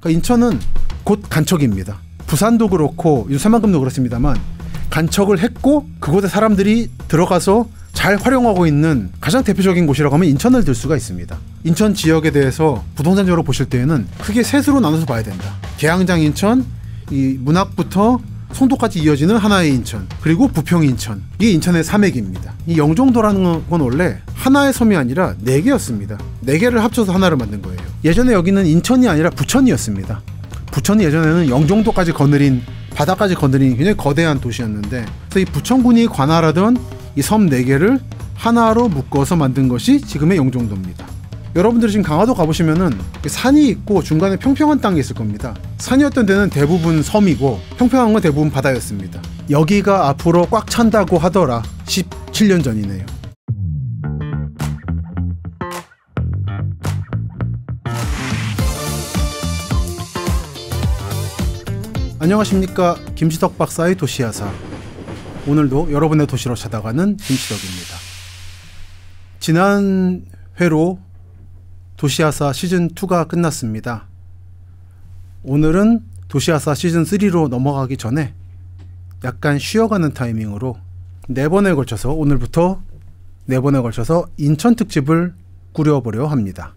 그러니까 인천은 곧 간척입니다. 부산도 그렇고 유사만큼도 그렇습니다만 간척을 했고 그곳에 사람들이 들어가서 잘 활용하고 있는 가장 대표적인 곳이라고 하면 인천을 들 수가 있습니다. 인천 지역에 대해서 부동산적으로 보실 때에는 크게 셋으로 나눠서 봐야 된다. 개항장 인천, 이 문학부터 송도까지 이어지는 하나의 인천 그리고 부평 인천 이게 인천의 삼맥입니다이 영종도라는 건 원래 하나의 섬이 아니라 네 개였습니다 네 개를 합쳐서 하나를 만든 거예요 예전에 여기는 인천이 아니라 부천이었습니다 부천이 예전에는 영종도까지 거느린 바다까지 거느린 굉장히 거대한 도시였는데 그래서 이 부천군이 관할하던 이 섬 네 개를 하나로 묶어서 만든 것이 지금의 영종도입니다 여러분들이 지금 강화도 가보시면은 산이 있고 중간에 평평한 땅이 있을 겁니다. 산이었던 데는 대부분 섬이고 평평한 건 대부분 바다였습니다. 여기가 앞으로 꽉 찬다고 하더라. 17년 전이네요. 안녕하십니까 김시덕 박사의 도시야사 오늘도 여러분의 도시로 찾아가는 김시덕입니다 지난 회로 도시아사 시즌2가 끝났습니다. 오늘은 도시아사 시즌3로 넘어가기 전에 약간 쉬어가는 타이밍으로 네 번에 걸쳐서 오늘부터 네 번에 걸쳐서 인천 특집을 꾸려보려 합니다.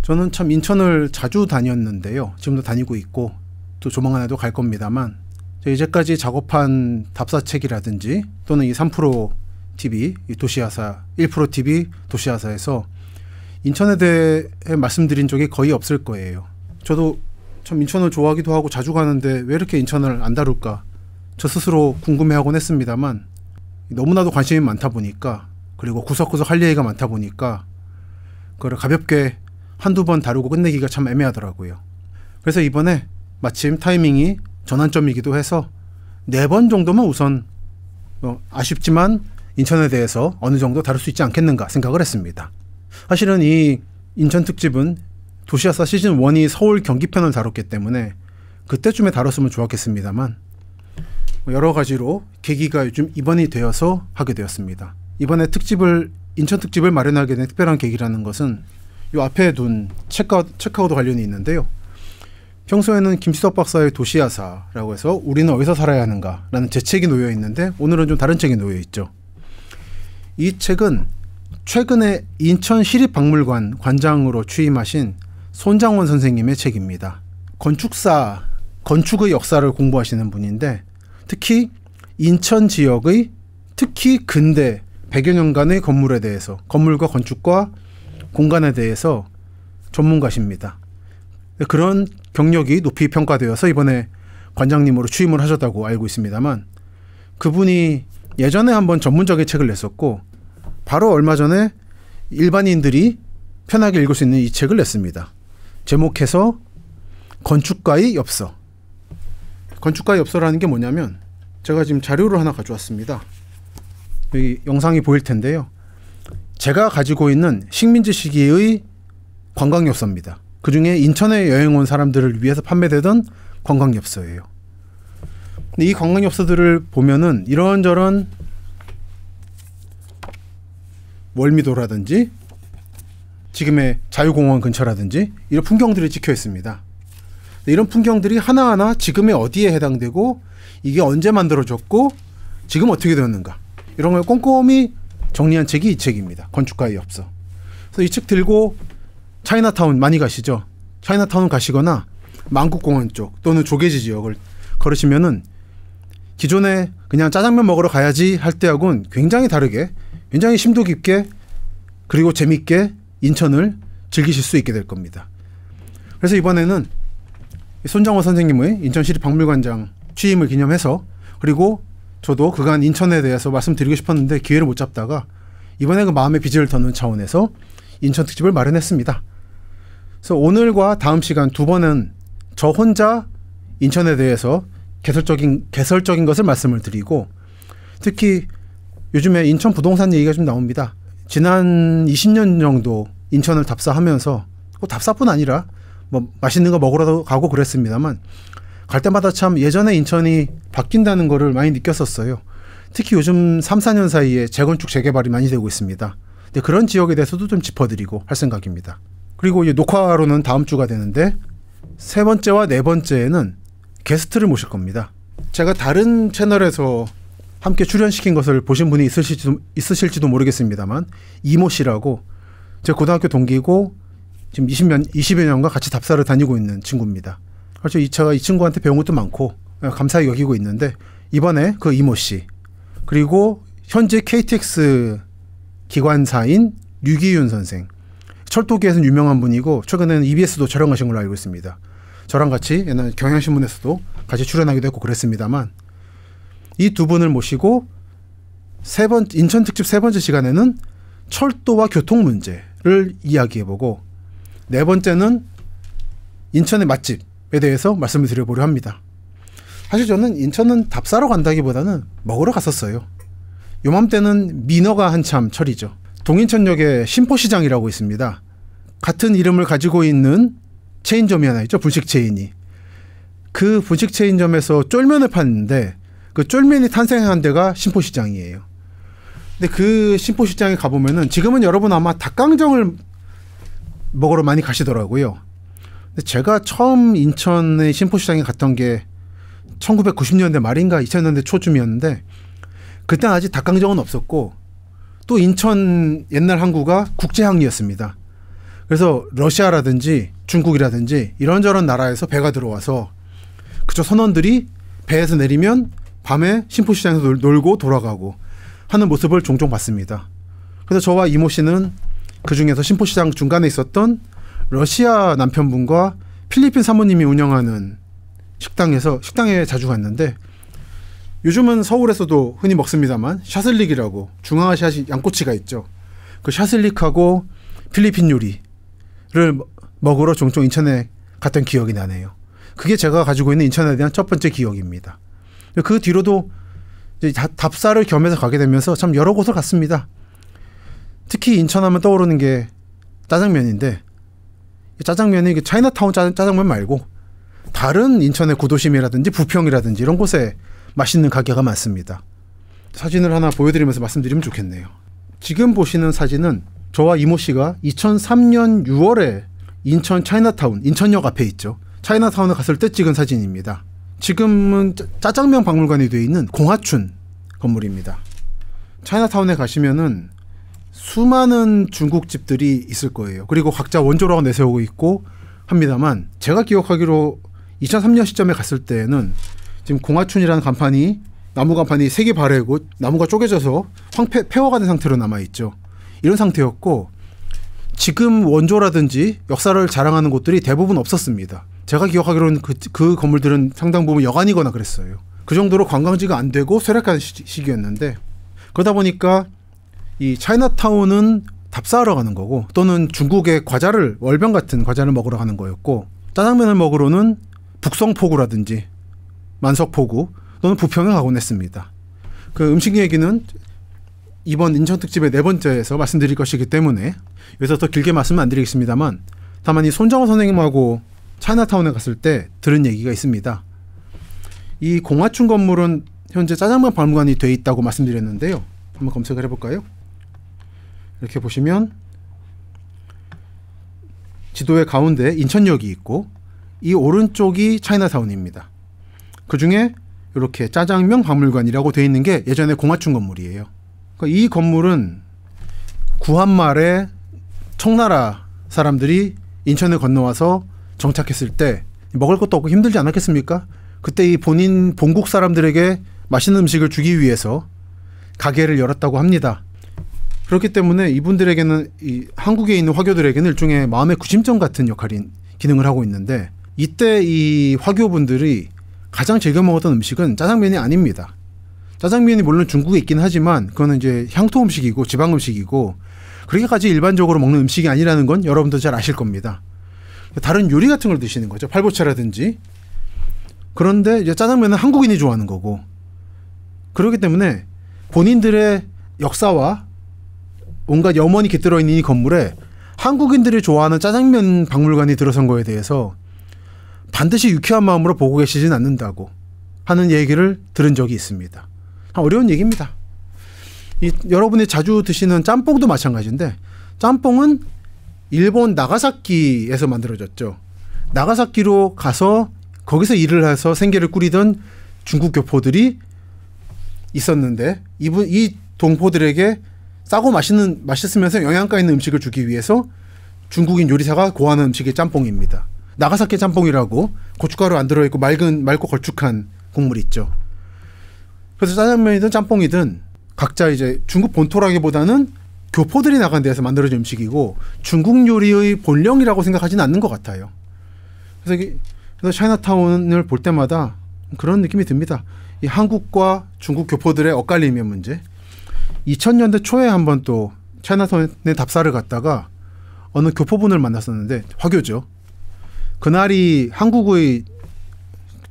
저는 참 인천을 자주 다녔는데요. 지금도 다니고 있고 또 조만간에도 갈 겁니다만 이제까지 작업한 답사책이라든지 또는 이 3프로 TV, 이 도시아사 1프로 TV 도시아사에서 인천에 대해 말씀드린 적이 거의 없을 거예요. 저도 참 인천을 좋아하기도 하고 자주 가는데 왜 이렇게 인천을 안 다룰까 저 스스로 궁금해하곤 했습니다만 너무나도 관심이 많다 보니까 그리고 구석구석 할 얘기가 많다 보니까 그걸 가볍게 한두 번 다루고 끝내기가 참 애매하더라고요. 그래서 이번에 마침 타이밍이 전환점이기도 해서 네 번 정도만 우선 뭐 아쉽지만 인천에 대해서 어느 정도 다룰 수 있지 않겠는가 생각을 했습니다. 사실은 이 인천 특집은 도시아사 시즌 1이 서울 경기편을 다뤘기 때문에 그때쯤에 다뤘으면 좋았겠습니다만 여러 가지로 계기가 요즘 입원이 되어서 하게 되었습니다. 이번에 특집을 인천 특집을 마련하게 된 특별한 계기라는 것은 이 앞에 둔 체크아웃, 체크아웃 관련이 있는데요. 평소에는 김시덕 박사의 도시야사라고 해서 우리는 어디서 살아야 하는가라는 제 책이 놓여 있는데 오늘은 좀 다른 책이 놓여 있죠. 이 책은 최근에 인천 시립박물관 관장으로 취임하신 손장원 선생님의 책입니다. 건축사, 건축의 역사를 공부하시는 분인데 특히 인천 지역의 특히 근대 100여 년간의 건물에 대해서 건물과 건축과 공간에 대해서 전문가십니다. 그런 경력이 높이 평가되어서 이번에 관장님으로 취임을 하셨다고 알고 있습니다만 그분이 예전에 한번 전문적인 책을 냈었고 바로 얼마 전에 일반인들이 편하게 읽을 수 있는 이 책을 냈습니다. 제목해서 건축가의 엽서. 건축가의 엽서라는 게 뭐냐면 제가 지금 자료를 하나 가져왔습니다. 여기 영상이 보일 텐데요. 제가 가지고 있는 식민지 시기의 관광 엽서입니다. 그 중에 인천에 여행 온 사람들을 위해서 판매되던 관광 엽서예요. 근데 이 관광 엽서들을 보면은 이런저런 월미도라든지 지금의 자유공원 근처라든지 이런 풍경들이 찍혀 있습니다. 이런 풍경들이 하나하나 지금의 어디에 해당되고 이게 언제 만들어졌고 지금 어떻게 되었는가 이런 걸 꼼꼼히 정리한 책이 이 책입니다. 건축가의 엽서. 그래서 이 책 들고 차이나타운 많이 가시죠. 차이나타운 가시거나 만국공원 쪽 또는 조계지 지역을 걸으시면은 기존에 그냥 짜장면 먹으러 가야지 할 때하고는 굉장히 다르게 굉장히 심도 깊게 그리고 재밌게 인천을 즐기실 수 있게 될 겁니다. 그래서 이번에는 손정호 선생님의 인천시립박물관장 취임을 기념해서 그리고 저도 그간 인천에 대해서 말씀드리고 싶었는데 기회를 못 잡다가 이번에 그 마음의 빚을 더는 차원에서 인천 특집을 마련했습니다. 그래서 오늘과 다음 시간 두 번은 저 혼자 인천에 대해서 개설적인 개설적인 것을 말씀을 드리고 특히 요즘에 인천 부동산 얘기가 좀 나옵니다. 지난 20년 정도 인천을 답사하면서 꼭 뭐 답사뿐 아니라 뭐 맛있는 거 먹으러 가고 그랬습니다만 갈 때마다 참 예전에 인천이 바뀐다는 거를 많이 느꼈었어요. 특히 요즘 3, 4년 사이에 재건축 재개발이 많이 되고 있습니다. 근데 그런 지역에 대해서도 좀 짚어드리고 할 생각입니다. 그리고 이 녹화로는 다음 주가 되는데 세 번째와 네 번째에는 게스트를 모실 겁니다. 제가 다른 채널에서 함께 출연시킨 것을 보신 분이 있으실지도, 있으실지도 모르겠습니다만 이모 씨라고 제 고등학교 동기고 지금 20년 20여 년간 같이 답사를 다니고 있는 친구입니다. 그래서 그렇죠. 이 제가 이 친구한테 배운 것도 많고 예, 감사히 여기고 있는데 이번에 그 이모 씨 그리고 현재 KTX 기관사인 유기윤 선생 철도계에서는 유명한 분이고 최근에는 EBS도 촬영하신 걸로 알고 있습니다. 저랑 같이 옛날 경향신문에서도 같이 출연하기도 했고 그랬습니다만 이두 분을 모시고 세번 인천 특집 세 번째 시간에는 철도와 교통 문제를 이야기해보고 네 번째는 인천의 맛집에 대해서 말씀을 드려보려 합니다. 사실 저는 인천은 답사로 간다기보다는 먹으러 갔었어요. 요맘때는 민어가 한참 철이죠. 동인천역에 심포시장이라고 있습니다. 같은 이름을 가지고 있는 체인점이 하나 있죠. 분식 체인이. 그 분식 체인점에서 쫄면을 파는데 그 쫄면이 탄생한 데가 심포시장이에요 근데 그심포시장에 가보면은 지금은 여러분 아마 닭강정을 먹으러 많이 가시더라고요. 근데 제가 처음 인천의 심포시장에 갔던 게 1990년대 말인가 2000년대 초쯤이었는데 그때 는 아직 닭강정은 없었고 또 인천 옛날 항구가 국제항이었습니다. 그래서 러시아라든지 중국이라든지 이런저런 나라에서 배가 들어와서 그쪽 선원들이 배에서 내리면 밤에 심포시장에서 놀, 고 돌아가고 하는 모습을 종종 봤습니다. 그래서 저와 이모 씨는 그 중에서 심포시장 중간에 있었던 러시아 남편분과 필리핀 사모님이 운영하는 식당에서 식당에 자주 갔는데 요즘은 서울에서도 흔히 먹습니다만 샤슬릭이라고 중앙아시아 양꼬치가 있죠. 그 샤슬릭하고 필리핀 요리를 먹으러 종종 인천에 갔던 기억이 나네요. 그게 제가 가지고 있는 인천에 대한 첫 번째 기억입니다. 그 뒤로도 답사를 겸해서 가게 되면서 참 여러 곳을 갔습니다. 특히 인천하면 떠오르는 게 짜장면인데 짜장면이 차이나타운 짜장면 말고 다른 인천의 구도심이라든지 부평이라든지 이런 곳에 맛있는 가게가 많습니다. 사진을 하나 보여드리면서 말씀드리면 좋겠네요. 지금 보시는 사진은 저와 이모 씨가 2003년 6월에 인천 차이나타운, 인천역 앞에 있죠. 차이나타운에 갔을 때 찍은 사진입니다. 지금은 짜장면 박물관이 되어 있는 공화춘 건물입니다. 차이나타운에 가시면은 수많은 중국집들이 있을 거예요. 그리고 각자 원조라고 내세우고 있고 합니다만 제가 기억하기로 2003년 시점에 갔을 때는 지금 공화춘이라는 간판이 나무 간판이 색이 바래고 나무가 쪼개져서 황폐 폐허가 된 상태로 남아 있죠. 이런 상태였고 지금 원조라든지 역사를 자랑하는 곳들이 대부분 없었습니다. 제가 기억하기로는 그, 그 건물들은 상당 부분 여관이거나 그랬어요. 그 정도로 관광지가 안 되고 쇠락한 시기였는데 그러다 보니까 이 차이나타운은 답사하러 가는 거고 또는 중국의 과자를 월병 같은 과자를 먹으러 가는 거였고 짜장면을 먹으러는 북성포구라든지 만석포구 또는 부평에 가곤 했습니다. 그 음식 얘기는 이번 인천 특집의 네 번째에서 말씀드릴 것이기 때문에 여기서 더 길게 말씀은 안 드리겠습니다만 다만 이 손정호 선생님하고 차이나타운에 갔을 때 들은 얘기가 있습니다. 이 공화춘 건물은 현재 짜장면 박물관이 돼 있다고 말씀드렸는데요. 한번 검색을 해볼까요? 이렇게 보시면 지도의 가운데 인천역이 있고 이 오른쪽이 차이나타운입니다. 그 중에 이렇게 짜장면 박물관이라고 되 있는 게 예전에 공화춘 건물이에요. 그러니까 이 건물은 구한말에 청나라 사람들이 인천에 건너와서 정착했을 때 먹을 것도 없고 힘들지 않았겠습니까? 그때 이 본인 본국 사람들에게 맛있는 음식을 주기 위해서 가게를 열었다고 합니다. 그렇기 때문에 이분들에게는 이 한국에 있는 화교들에게는 일종의 마음의 구심점 같은 역할인 기능을 하고 있는데 이때 이 화교분들이 가장 즐겨 먹었던 음식은 짜장면이 아닙니다. 짜장면이 물론 중국에 있긴 하지만 그거는 이제 향토 음식이고 지방 음식이고 그렇게까지 일반적으로 먹는 음식이 아니라는 건 여러분도 잘 아실 겁니다. 다른 요리 같은 걸 드시는 거죠. 팔보채라든지. 그런데 이제 짜장면은 한국인이 좋아하는 거고. 그렇기 때문에 본인들의 역사와 뭔가 염원이 깃들어 있는 이 건물에 한국인들이 좋아하는 짜장면 박물관이 들어선 거에 대해서 반드시 유쾌한 마음으로 보고 계시진 않는다고 하는 얘기를 들은 적이 있습니다. 아, 어려운 얘기입니다. 이 여러분이 자주 드시는 짬뽕도 마찬가지인데 짬뽕은 일본 나가사키에서 만들어졌죠. 나가사키로 가서 거기서 일을 해서 생계를 꾸리던 중국 교포들이 있었는데 이분 이 동포들에게 싸고 맛있는 맛있으면서 영양가 있는 음식을 주기 위해서 중국인 요리사가 고하는 음식이 짬뽕입니다. 나가사키 짬뽕이라고 고춧가루 안 들어있고 맑은 맑고 걸쭉한 국물 있죠. 그래서 짜장면이든 짬뽕이든 각자 이제 중국 본토라기보다는 교포들이 나간 데에서 만들어진 음식이고 중국 요리의 본령이라고 생각하지는 않는 것 같아요. 그래서, 이, 그래서 차이나타운을 볼 때마다 그런 느낌이 듭니다. 이 한국과 중국 교포들의 엇갈림의 문제. 2000년대 초에 한번 또 차이나타운에 답사를 갔다가 어느 교포분을 만났었는데 화교죠. 그날이 한국의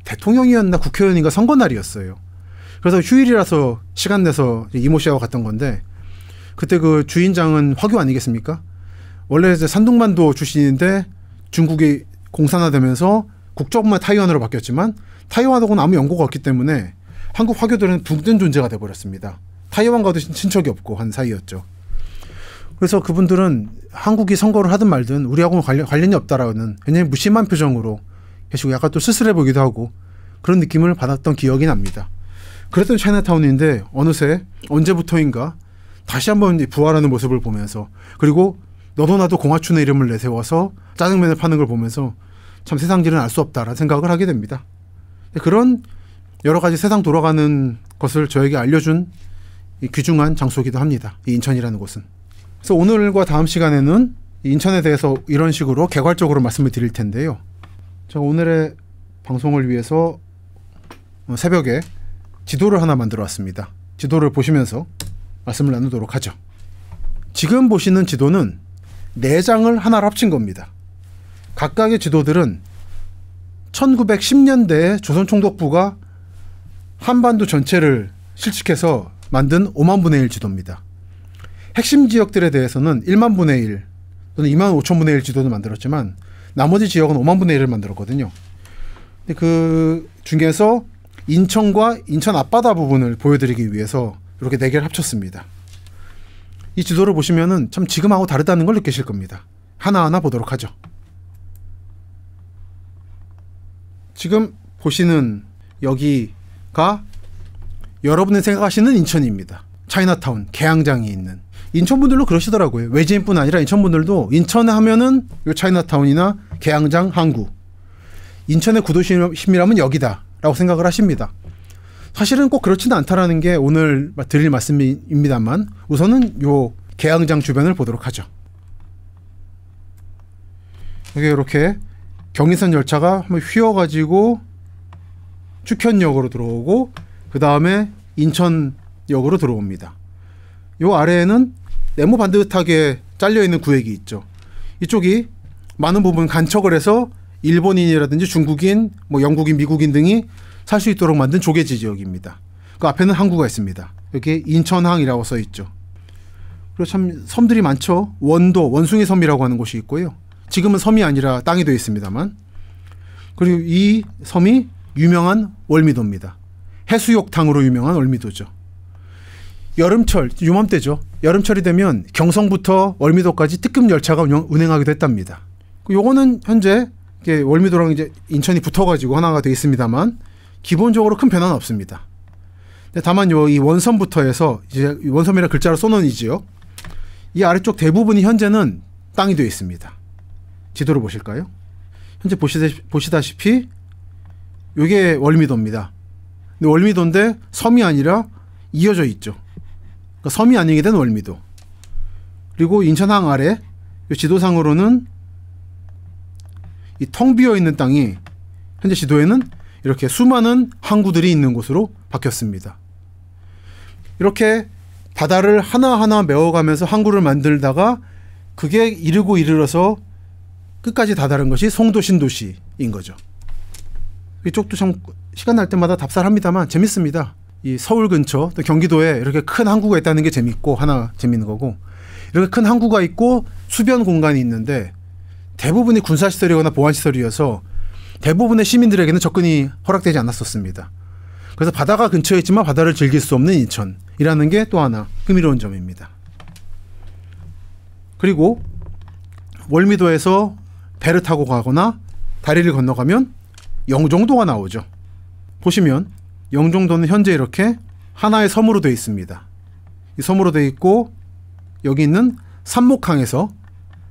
대통령이었나 국회의원인가 선거 날이었어요. 그래서 휴일이라서 시간 내서 이모 씨하고 갔던 건데 그때 그 주인장은 화교 아니겠습니까? 원래 이제 산둥반도 출신인데 중국이 공산화되면서 국적만 타이완으로 바뀌었지만 타이완하고는 아무 연고가 없기 때문에 한국 화교들은 붕된 존재가 돼버렸습니다. 타이완과도 친척이 없고 한 사이였죠. 그래서 그분들은 한국이 선거를 하든 말든 우리하고는 관련, 관련이 없다라는 굉장히 무심한 표정으로 계시고 약간 또 쓸쓸해 보기도 하고 그런 느낌을 받았던 기억이 납니다. 그랬던 차이나타운인데 어느새 언제부터인가 다시 한번 부활하는 모습을 보면서 그리고 너도 나도 공화춘의 이름을 내세워서 짜장면을 파는 걸 보면서 참 세상질은 알 수 없다라는 생각을 하게 됩니다. 네, 그런 여러 가지 세상 돌아가는 것을 저에게 알려준 귀중한 장소이기도 합니다. 이 인천이라는 곳은. 그래서 오늘과 다음 시간에는 인천에 대해서 이런 식으로 개괄적으로 말씀을 드릴 텐데요. 제가 오늘의 방송을 위해서 새벽에 지도를 하나 만들어 왔습니다. 지도를 보시면서 말씀을 나누도록 하죠. 지금 보시는 지도는 네 장을 하나로 합친 겁니다. 각각의 지도들은 1 9 1 0년대 조선총독부가 한반도 전체를 실측해서 만든 5만 분의 1 지도입니다. 핵심 지역들에 대해서는 1만 분의 1 또는 2만 5천 분의 1 지도도 만들었지만 나머지 지역은 5만 분의 1을 만들었거든요. 그 중에서 인천과 인천 앞바다 부분을 보여드리기 위해서 이렇게 네 개를 합쳤습니다. 이 지도를 보시면은 참 지금하고 다르다는 걸 느끼실 겁니다. 하나하나 보도록 하죠. 지금 보시는 여기가 여러분이 생각하시는 인천입니다. 차이나타운, 개항장이 있는. 인천분들도 그러시더라고요. 외지인뿐 아니라 인천분들도 인천 하면은 요 차이나타운이나 개항장, 항구. 인천의 구도심이라면 여기다라고 생각을 하십니다. 사실은 꼭 그렇지는 않다라는 게 오늘 드릴 말씀입니다만 우선은 요 개항장 주변을 보도록 하죠. 이게 이렇게 경인선 열차가 한번 휘어가지고 축현역으로 들어오고 그 다음에 인천역으로 들어옵니다. 요 아래에는 네모 반듯하게 잘려 있는 구획이 있죠. 이쪽이 많은 부분 간척을 해서 일본인이라든지 중국인, 뭐 영국인, 미국인 등이 살수 있도록 만든 조계지 지역입니다. 그 앞에는 항구가 있습니다. 여기 인천항이라고 써 있죠. 그리고 참 섬들이 많죠. 원도 원숭이 섬이라고 하는 곳이 있고요. 지금은 섬이 아니라 땅이 되어 있습니다만. 그리고 이 섬이 유명한 월미도입니다. 해수욕탕으로 유명한 월미도죠. 여름철 유맘때죠 여름철이 되면 경성부터 월미도까지 특급 열차가 운영, 운행하기도 했답니다. 그 요거는 현재 월미도랑 이제 인천이 붙어가지고 하나가 되어 있습니다만 기본적으로 큰 변화는 없습니다. 다만 요 이 원섬부터 해서 이제 원섬이라 글자로 소논이지요. 이 아래쪽 대부분이 현재는 땅이 되어 있습니다. 지도를 보실까요? 현재 보시다, 시피 요게 월미도입니다. 근데 월미도인데 섬이 아니라 이어져 있죠. 그러니까 섬이 아니게 된 월미도. 그리고 인천항 아래 지도상으로는 이 텅 비어 있는 땅이 현재 지도에는 이렇게 수많은 항구들이 있는 곳으로 바뀌었습니다. 이렇게 바다를 하나하나 메워가면서 항구를 만들다가 그게 이르고 이르러서 끝까지 다다른 것이 송도 신도시인 거죠. 이쪽도 참 시간 날 때마다 답사합니다만 재밌습니다. 이 서울 근처 또 경기도에 이렇게 큰 항구가 있다는 게 재밌고 하나 재밌는 거고 이렇게 큰 항구가 있고 수변 공간이 있는데 대부분이 군사시설이거나 보안시설이어서 대부분의 시민들에게는 접근이 허락되지 않았었습니다. 그래서 바다가 근처에 있지만 바다를 즐길 수 없는 인천이라는 게 또 하나 흥미로운 점입니다. 그리고 월미도에서 배를 타고 가거나 다리를 건너가면 영종도가 나오죠. 보시면 영종도는 현재 이렇게 하나의 섬으로 되어 있습니다. 이 섬으로 되어 있고 여기 있는 삼목항에서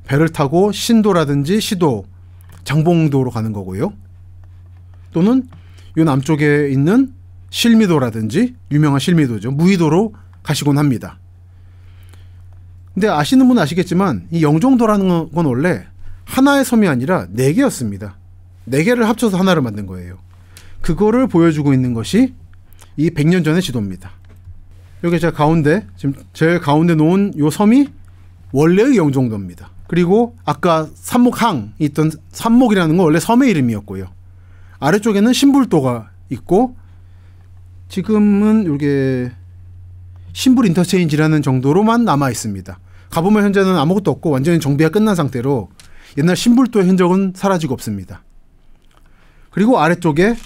배를 타고 신도라든지 시도 장봉도로 가는 거고요. 또는 요 남쪽에 있는 실미도라든지 유명한 실미도죠. 무의도로 가시곤 합니다. 근데 아시는 분은 아시겠지만 이 영종도라는 건 원래 하나의 섬이 아니라 네 개였습니다. 네 개를 합쳐서 하나를 만든 거예요. 그거를 보여주고 있는 것이 이 100년 전의 지도입니다. 여기 제가 가운데 지금 제일 가운데 놓은 요 섬이 원래의 영종도입니다. 그리고 아까 삼목항 있던 삼목이라는 건 원래 섬의 이름이었고요. 아래쪽에는 신불도가 있고 지금은 이게 신불 인터체인지라는 정도로만 남아 있습니다. 가보면 현재는 아무것도 없고 완전히 정비가 끝난 상태로 옛날 신불도의 흔적은 사라지고 없습니다. 그리고 아래쪽에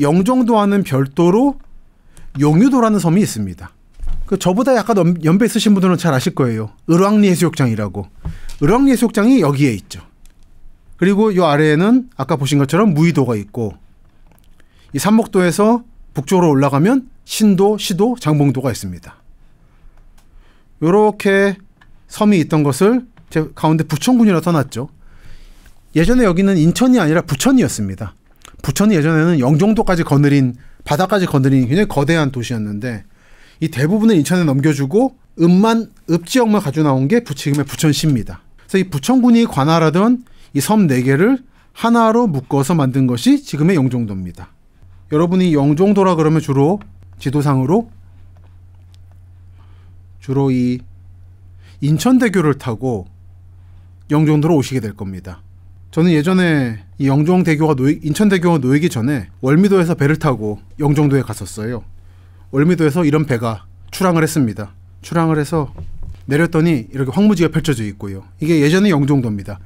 영종도와는 별도로 용유도라는 섬이 있습니다. 그 저보다 약간 연배 있으신 분들은 잘 아실 거예요. 을왕리 해수욕장이라고. 을왕예술극장이 여기에 있죠. 그리고 이 아래에는 아까 보신 것처럼 무의도가 있고 이 삼목도에서 북쪽으로 올라가면 신도, 시도, 장봉도가 있습니다. 이렇게 섬이 있던 것을 제 가운데 부천군이라 떠났죠 예전에 여기는 인천이 아니라 부천이었습니다. 부천이 예전에는 영종도까지 거느린 바다까지 거느린 굉장히 거대한 도시였는데 이 대부분을 인천에 넘겨주고 읍만 읍 지역만 가져 나온 게 지금의 부천시입니다. 그래서 이 부천군이 관할하던 이 섬 네 개를 하나로 묶어서 만든 것이 지금의 영종도입니다. 여러분이 영종도라 그러면 주로 지도상으로 주로 이 인천대교를 타고 영종도로 오시게 될 겁니다. 저는 예전에 이 영종대교가 노이, 인천대교가 놓이기 전에 월미도에서 배를 타고 영종도에 갔었어요. 월미도에서 이런 배가 출항을 했습니다. 출항을 해서 내렸더니 이렇게 황무지가 펼쳐져 있고요. 이게 예전의 영종도입니다.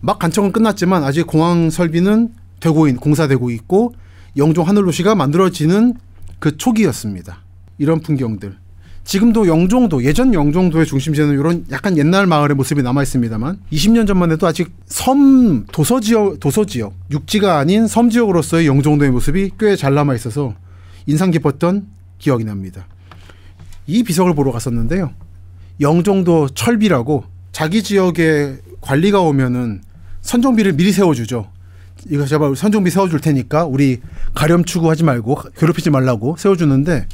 막간청은 끝났지만 아직 공항 설비는 되고 있, 공사되고 있고 영종 하늘로시가 만들어지는 그 초기였습니다. 이런 풍경들. 지금도 영종도 예전 영종도의 중심지는 이런 약간 옛날 마을의 모습이 남아 있습니다만 20년 전만 해도 아직 섬 도서 지역 도서 지역 육지가 아닌 섬 지역으로서의 영종도의 모습이 꽤 잘 남아 있어서 인상 깊었던 기억이 납니다. 이 비석을 보러 갔었는데요. 영종도 철비라고 자기 지역에 관리가 오면은 선종비를 미리 세워주죠. 이거 제발 선종비 세워줄 테니까 우리 가렴 추구하지 말고 괴롭히지 말라고 세워주는데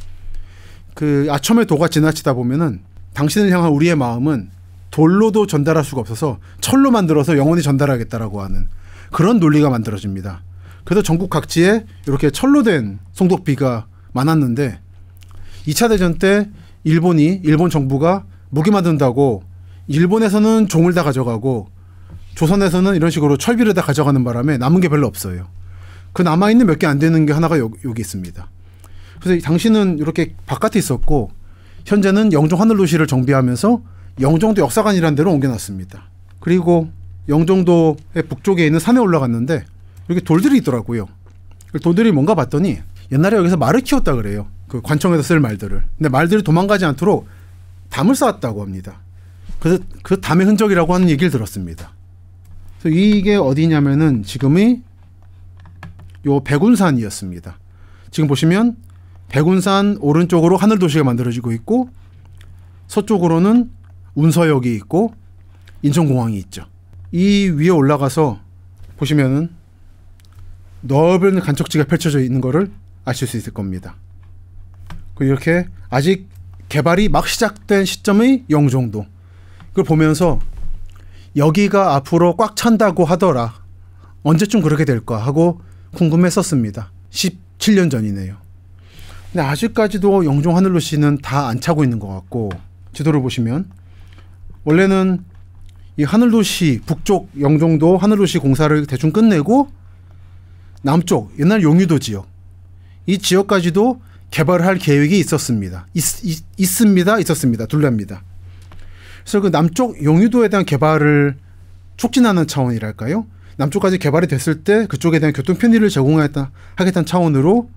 그 아첨의 도가 지나치다 보면은 당신을 향한 우리의 마음은 돌로도 전달할 수가 없어서 철로 만들어서 영원히 전달하겠다라고 하는 그런 논리가 만들어집니다. 그래서 전국 각지에 이렇게 철로 된 송독비가 많았는데 2차 대전 때 일본이 일본 정부가 무기 만든다고 일본에서는 종을 다 가져가고 조선에서는 이런 식으로 철비를 다 가져가는 바람에 남은 게 별로 없어요. 그 남아 있는 몇 개 안 되는 게 하나가 여, 기 있습니다. 그래서 당신은 이렇게 바깥에 있었고 현재는 영종 하늘도시를 정비하면서 영종도 역사관이라는 데로 옮겨놨습니다. 그리고 영종도의 북쪽에 있는 산에 올라갔는데 이렇게 돌들이 있더라고요. 그 돌들이 뭔가 봤더니 옛날에 여기서 말을 키웠다 그래요. 그 관청에서 쓸 말들을. 근데 말들이 도망가지 않도록 담을 쌓았다고 합니다. 그래서 그 담의 흔적이라고 하는 얘기를 들었습니다. 그래서 이게 어디냐면은 지금의 요 백운산이었습니다. 지금 보시면 백운산 오른쪽으로 하늘 도시가 만들어지고 있고 서쪽으로는 운서역이 있고 인천공항이 있죠. 이 위에 올라가서 보시면은 넓은 간척지가 펼쳐져 있는 거를 아실 수 있을 겁니다. 그리고 이렇게 아직 개발이 막 시작된 시점의 영종도 그걸 보면서 여기가 앞으로 꽉 찬다고 하더라 언제쯤 그렇게 될까 하고 궁금했었습니다. 17년 전이네요. 근데 아직까지도 영종 하늘로 씨는 다 안 차고 있는 것 같고 지도를 보시면 원래는 이 하늘도시 북쪽 영종도 하늘도시 공사를 대충 끝내고 남쪽 옛날 용유도 지역 이 지역까지도 개발할 계획이 있었습니다. 있, 있 습니다 있었습니다. 둘랍니다. 그래서 그 남쪽 용유도에 대한 개발을 촉진하는 차원이랄까요? 남쪽까지 개발이 됐을 때 그쪽에 대한 교통 편의를 제공하겠다 하겠다는 차원으로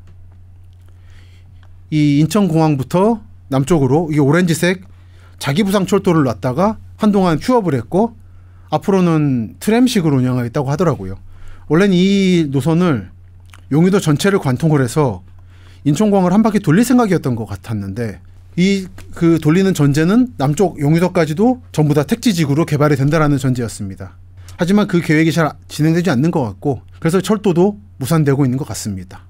이 인천공항부터 남쪽으로 이 오렌지색 자기부상 철도를 놨다가 한동안 휴업을 했고 앞으로는 트램식으로 운영하겠다고 하더라고요. 원래는 이 노선을 용의도 전체를 관통을 해서 인천공항을 한 바퀴 돌릴 생각이었던 것 같았는데 이 그 돌리는 전제는 남쪽 용유도까지도 전부 다 택지지구로 개발이 된다라는 전제였습니다. 하지만 그 계획이 잘 진행되지 않는 것 같고 그래서 철도도 무산되고 있는 것 같습니다.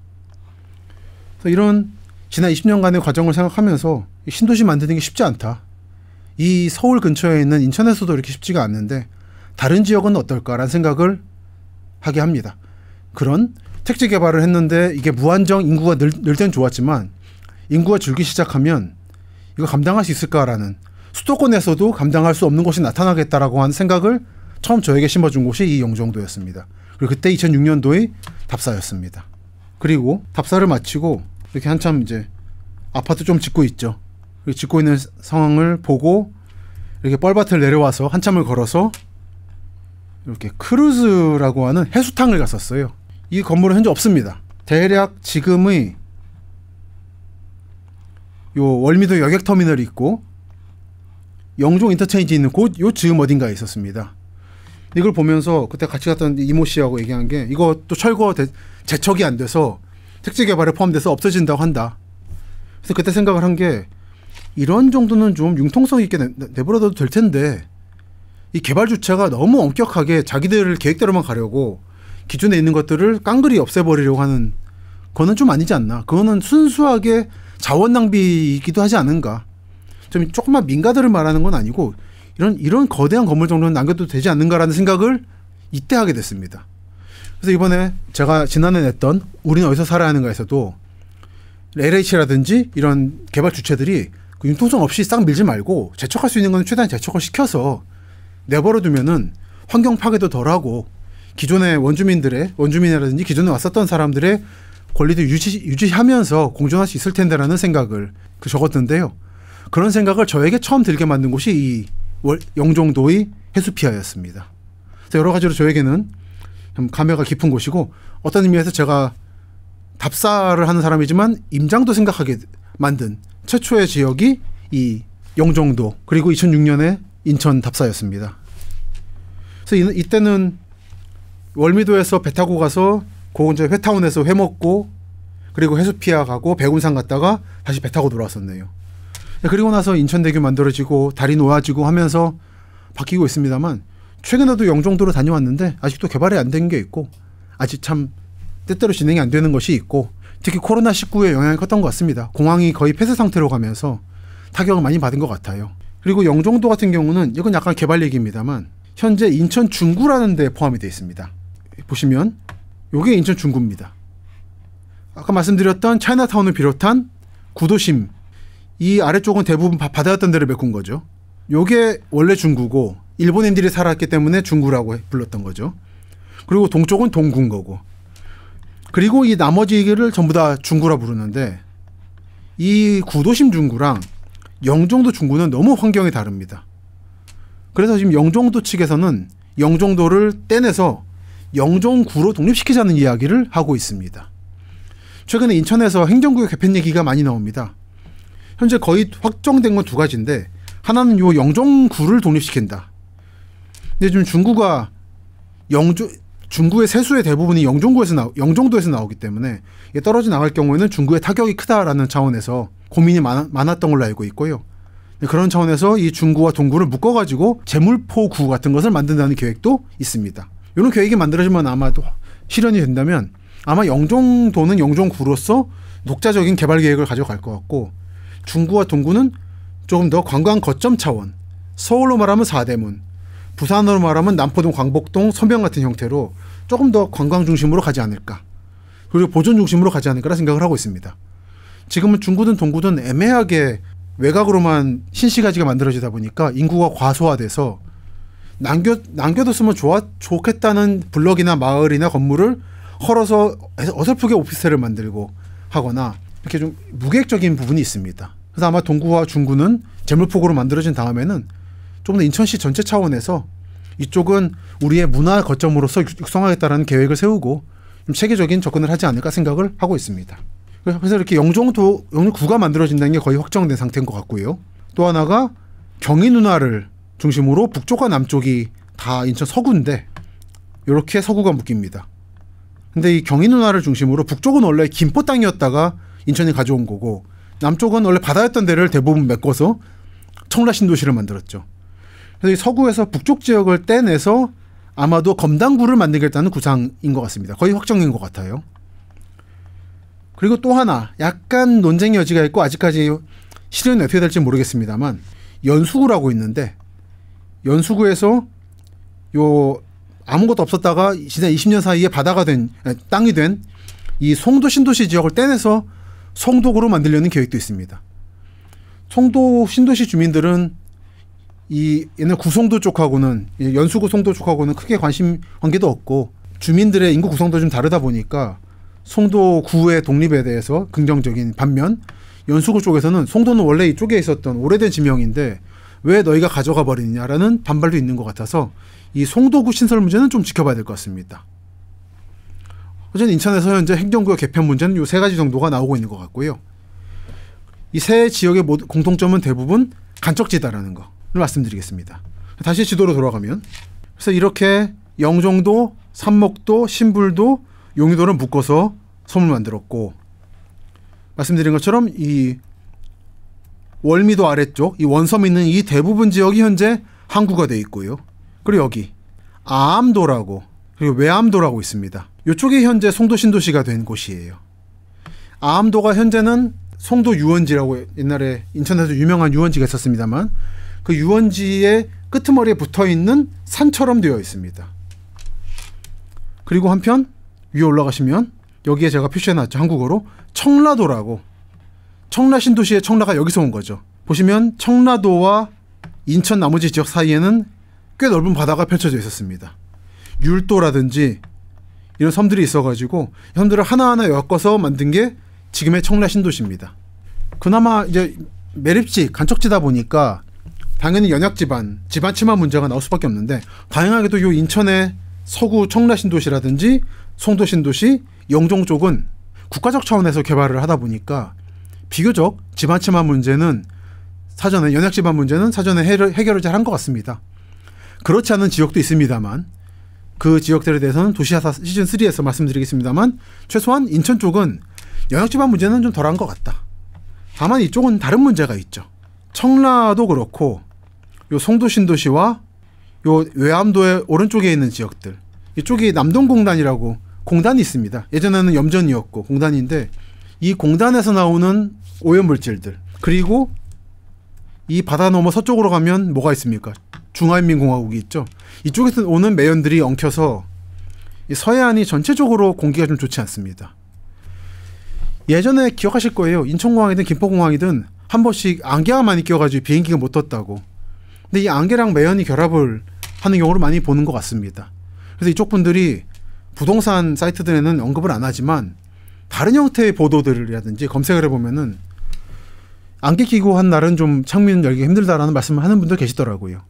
이런 지난 20년간의 과정을 생각하면서 신도시 만드는 게 쉽지 않다. 이 서울 근처에 있는 인천에서도 이렇게 쉽지가 않는데 다른 지역은 어떨까라는 생각을 하게 합니다. 그런 택지 개발을 했는데 이게 무한정 인구가 늘, 늘 때는 좋았지만 인구가 줄기 시작하면 이거 감당할 수 있을까라는 수도권에서도 감당할 수 없는 곳이 나타나겠다라고 한 생각을 처음 저에게 심어준 곳이 이 영종도였습니다. 그리고 그때 2006년도의 답사였습니다. 그리고 답사를 마치고 이렇게 한참 이제 아파트 좀 짓고 있죠. 짓고 있는 상황을 보고 이렇게 뻘밭을 내려와서 한참을 걸어서 이렇게 크루즈라고 하는 해수탕을 갔었어요. 이 건물은 현재 없습니다. 대략 지금의 요 월미도 여객 터미널이 있고 영종 인터체인지 있는 곳요 지금 어딘가에 있었습니다. 이걸 보면서 그때 같이 갔던 이모 씨하고 얘기한 게 이것도 철거 대, 재척이 안 돼서 택지 개발에 포함돼서 없어진다고 한다. 그래서 그때 생각을 한 게 이런 정도는 좀 융통성 있게 내, 내버려둬도 될 텐데 이 개발 주체가 너무 엄격하게 자기들 계획대로만 가려고 기존에 있는 것들을 깡그리 없애버리려고 하는 거는 좀 아니지 않나. 그거는 순수하게 자원 낭비이기도 하지 않은가. 좀 조금만 민가들을 말하는 건 아니고 이런 이런 거대한 건물 정도는 남겨도 되지 않는가라는 생각을 이때 하게 됐습니다. 그래서 이번에 제가 지난해 냈던 우리는 어디서 살아야 하는가에서도 LH라든지 이런 개발 주체들이 그 융통성 없이 싹 밀지 말고 재촉할 수 있는 건 최대한 재촉을 시켜서 내버려두면은 환경 파괴도 덜하고 기존의 원주민들의 원주민이라든지 기존에 왔었던 사람들의 권리도 유지, 유지하면서 공존할 수 있을 텐데라는 생각을 그 적었는데요. 그런 생각을 저에게 처음 들게 만든 곳이 이 월, 영종도의 해수피아였습니다. 여러 가지로 저에게는 참 감회가 깊은 곳이고 어떤 의미에서 제가 답사를 하는 사람이지만 임장도 생각하게 만든 최초의 지역이 이 영종도 그리고 2006년에 인천 답사였습니다. 그래서 이, 이때는 월미도에서 배 타고 가서 고은저 회타운에서 회 먹고 그리고 해수피아 가고 백운산 갔다가 다시 배 타고 돌아왔었네요. 네, 그리고 나서 인천대교 만들어지고 다리 놓아지고 하면서 바뀌고 있습니다만 최근에도 영종도로 다녀왔는데 아직도 개발이 안 된 게 있고 아직 참 때때로 진행이 안 되는 것이 있고 특히 코로나19의 영향이 컸던 것 같습니다. 공항이 거의 폐쇄 상태로 가면서 타격을 많이 받은 것 같아요. 그리고 영종도 같은 경우는 이건 약간 개발 얘기입니다만 현재 인천 중구라는 데 포함이 되어 있습니다. 보시면 요게 인천 중구입니다. 아까 말씀드렸던 차이나타운을 비롯한 구도심 이 아래쪽은 대부분 바다였던 데를 메꾼 거죠. 요게 원래 중구고 일본인들이 살았기 때문에 중구라고 불렀던 거죠. 그리고 동쪽은 동군 거고. 그리고 이 나머지 이기를 전부 다 중구라 부르는데 이 구도심 중구랑 영종도 중구는 너무 환경이 다릅니다. 그래서 지금 영종도 측에서는 영종도를 떼내서 영종구로 독립시키자는 이야기를 하고 있습니다. 최근에 인천에서 행정구역 개편 얘기가 많이 나옵니다. 현재 거의 확정된 건 두 가지인데 하나는 요 영종구를 독립시킨다. 근데 지금 중구가 영종 중구의 세수의 대부분이 영종구에서 나 영종도에서 나오기 때문에 떨어져 나갈 경우에는 중구의 타격이 크다라는 차원에서 고민이 많, 많았던 걸로 알고 있고요. 그런 차원에서 이 중구와 동구를 묶어가지고 재물포구 같은 것을 만든다는 계획도 있습니다. 이런 계획이 만들어지면 아마도 실현이 된다면 아마 영종도는 영종구로서 독자적인 개발 계획을 가져갈 것 같고 중구와 동구는 조금 더 관광 거점 차원 서울로 말하면 사대문 부산으로 말하면 남포동 광복동 선변 같은 형태로 조금 더 관광 중심으로 가지 않을까 그리고 보존 중심으로 가지 않을까 생각을 하고 있습니다. 지금은 중구든 동구든 애매하게 외곽으로만 신시가지가 만들어지다 보니까 인구가 과소화돼서 남겨 남겨뒀으면 좋아 좋겠다는 블럭이나 마을이나 건물을 헐어서 어설프게 오피스텔을 만들고 하거나 이렇게 좀 무계획적인 부분이 있습니다. 그래서 아마 동구와 중구는 재물폭으로 만들어진 다음에는 좀 더 인천시 전체 차원에서 이쪽은 우리의 문화 거점으로서 육성하겠다라는 계획을 세우고 좀 체계적인 접근을 하지 않을까 생각을 하고 있습니다. 그래서 이렇게 영종도 영종구가 만들어진다는 게 거의 확정된 상태인 것 같고요. 또 하나가 경인 운하를 중심으로 북쪽과 남쪽이 다 인천 서구인데 이렇게 서구가 묶입니다. 근데 이 경인 운하를 중심으로 북쪽은 원래 김포 땅이었다가 인천이 가져온 거고 남쪽은 원래 바다였던 데를 대부분 메꿔서 청라 신도시를 만들었죠. 그래서 이 서구에서 북쪽 지역을 떼내서 아마도 검당구를 만들겠다는 구상인 것 같습니다. 거의 확정인 것 같아요. 그리고 또 하나 약간 논쟁 여지가 있고 아직까지 실현이 어떻게 될지 모르겠습니다만 연수구라고 있는데 연수구에서 요 아무것도 없었다가 지난 20년 사이에 바다가 된 땅이 된 이 송도 신도시 지역을 떼내서 송도구로 만들려는 계획도 있습니다. 송도 신도시 주민들은 이 옛날 구송도 쪽하고는 연수구 송도 쪽하고는 크게 관심 관계도 없고 주민들의 인구 구성도 좀 다르다 보니까 송도구의 독립에 대해서 긍정적인 반면 연수구 쪽에서는 송도는 원래 이쪽에 있었던 오래된 지명인데 왜 너희가 가져가 버리느냐라는 반발도 있는 것 같아서 이 송도구 신설 문제는 좀 지켜봐야 될 것 같습니다. 어쨌 인천에서 현재 행정구역 개편 문제는 요 세 가지 정도가 나오고 있는 것 같고요. 이 세 지역의 공통점은 대부분 간척지다라는 거를 말씀드리겠습니다. 다시 지도로 돌아가면 그래서 이렇게 영종도, 삼목도, 신불도, 용의도를 묶어서 섬을 만들었고 말씀드린 것처럼 이 월미도 아래쪽 이 원섬 있는 이 대부분 지역이 현재 항구가 돼 있고요. 그리고 여기 아암도라고 그리고 외암도라고 있습니다. 이쪽이 현재 송도 신도시가 된 곳이에요. 아암도가 현재는 송도 유원지라고 옛날에 인천에서 유명한 유원지가 있었습니다만 그 유원지의 끄트머리에 붙어 있는 산처럼 되어 있습니다. 그리고 한편 위에 올라가시면 여기에 제가 표시해 놨죠. 한국어로 청라도라고 청라 신도시의 청라가 여기서 온 거죠. 보시면 청라도와 인천 나머지 지역 사이에는 꽤 넓은 바다가 펼쳐져 있었습니다. 율도라든지 이런 섬들이 있어가지고 섬들을 하나하나 엮어서 만든 게 지금의 청라 신도시입니다. 그나마 이제 매립지 간척지다 보니까 당연히 연약 지반 집안 치마 문제가 나올 수밖에 없는데 다양하게도요 인천의 서구 청라 신도시라든지 송도 신도시 영종 쪽은 국가적 차원에서 개발을 하다 보니까 비교적 지방치마 문제는 사전에 연약지방 문제는 사전에 해결을 잘한 것 같습니다. 그렇지 않은 지역도 있습니다만 그 지역들에 대해서는 도시하사 시즌 3에서 말씀드리겠습니다만 최소한 인천 쪽은 연약지방 문제는 좀 덜한 것 같다. 다만 이쪽은 다른 문제가 있죠. 청라도 그렇고 요 송도 신도시와 요 외암도의 오른쪽에 있는 지역들 이쪽이 남동공단이라고 공단이 있습니다. 예전에는 염전이었고 공단인데 이 공단에서 나오는 오염물질들. 그리고 이 바다 넘어 서쪽으로 가면 뭐가 있습니까? 중화인민공화국이 있죠. 이쪽에서 오는 매연들이 엉켜서 서해안이 전체적으로 공기가 좀 좋지 않습니다. 예전에 기억하실 거예요. 인천공항이든 김포공항이든 한 번씩 안개가 많이 끼어가지고 비행기가 못 떴다고. 근데 이 안개랑 매연이 결합을 하는 경우를 많이 보는 것 같습니다. 그래서 이쪽 분들이 부동산 사이트들에는 언급을 안 하지만 다른 형태의 보도들이라든지 검색을 해보면은 안개 끼고 한 날은 좀 창문 열기 힘들다라는 말씀을 하는 분들 계시더라고요.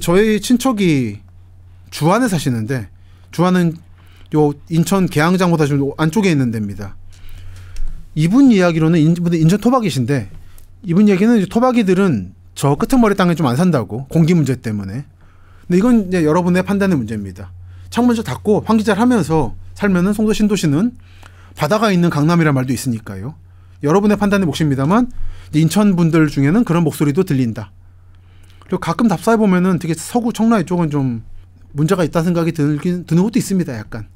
저희 친척이 주안에 사시는데 주안은 요 인천 계양장보다 좀 안쪽에 있는 데입니다. 이분 이야기로는 이 인천 토박이신데 이분 얘기는 토박이들은 저끄머리 땅에 좀 안 산다고 공기 문제 때문에. 근데 이건 이제 여러분의 판단의 문제입니다. 창문 좀 닫고 환기잘 하면서 살면은 송도 신도시는 바다가 있는 강남이란 말도 있으니까요. 여러분의 판단의 몫입니다만 인천 분들 중에는 그런 목소리도 들린다. 그리고 가끔 답사해 보면은 되게 서구 청라 이쪽은 좀 문제가 있다 생각이 들긴 드는 것도 있습니다. 약간.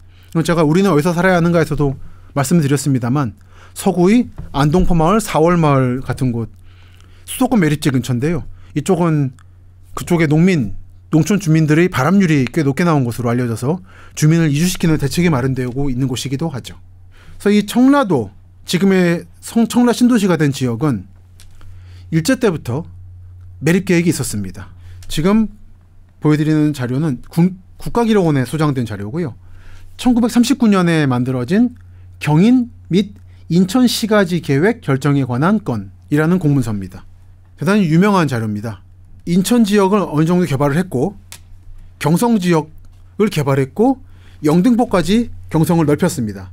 제가 우리는 어디서 살아야 하는가에서도 말씀드렸습니다만 서구의 안동포 마을, 사월 마을 같은 곳 수도권 매립지 근처인데요. 이쪽은 그쪽의 농민, 농촌 주민들의 바람률이 꽤 높게 나온 것으로 알려져서 주민을 이주시키는 대책이 마련되고 있는 곳이기도 하죠. 그래서 이 청라도 지금의 성청라 신도시가 된 지역은 일제 때부터 매립 계획이 있었습니다. 지금 보여드리는 자료는 군, 국가기록원에 소장된 자료고요. 1939년에 만들어진 경인 및 인천시가지 계획 결정에 관한 건이라는 공문서입니다. 대단히 유명한 자료입니다. 인천 지역을 어느 정도 개발을 했고 경성 지역을 개발했고 영등포까지 경성을 넓혔습니다.